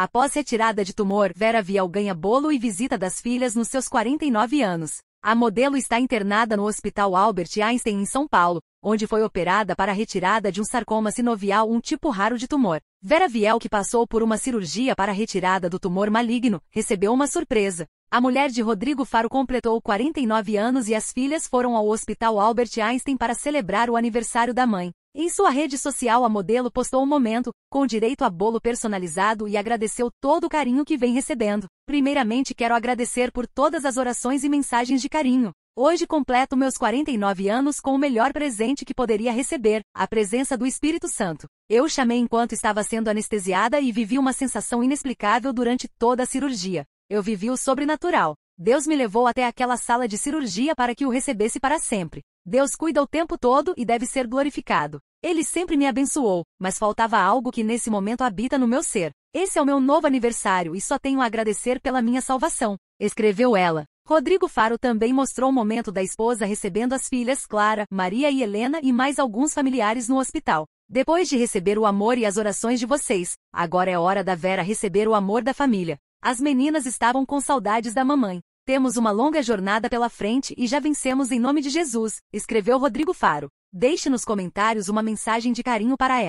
Após retirada de tumor, Vera Vial ganha bolo e visita das filhas nos seus 49 anos. A modelo está internada no Hospital Albert Einstein em São Paulo, onde foi operada para a retirada de um sarcoma sinovial, um tipo raro de tumor. Vera Viel, que passou por uma cirurgia para a retirada do tumor maligno, recebeu uma surpresa. A mulher de Rodrigo Faro completou 49 anos e as filhas foram ao Hospital Albert Einstein para celebrar o aniversário da mãe. Em sua rede social, a modelo postou um momento, com direito a bolo personalizado e agradeceu todo o carinho que vem recebendo. Primeiramente, quero agradecer por todas as orações e mensagens de carinho. Hoje completo meus 49 anos com o melhor presente que poderia receber, a presença do Espírito Santo. Eu chamei enquanto estava sendo anestesiada e vivi uma sensação inexplicável durante toda a cirurgia. Eu vivi o sobrenatural. Deus me levou até aquela sala de cirurgia para que o recebesse para sempre. Deus cuida o tempo todo e deve ser glorificado. Ele sempre me abençoou, mas faltava algo que nesse momento habita no meu ser. Esse é o meu novo aniversário e só tenho a agradecer pela minha salvação, escreveu ela. Rodrigo Faro também mostrou o momento da esposa recebendo as filhas Clara, Maria e Helena e mais alguns familiares no hospital. Depois de receber o amor e as orações de vocês, agora é hora da Vera receber o amor da família. As meninas estavam com saudades da mamãe. Temos uma longa jornada pela frente e já vencemos em nome de Jesus, escreveu Rodrigo Faro. Deixe nos comentários uma mensagem de carinho para ela.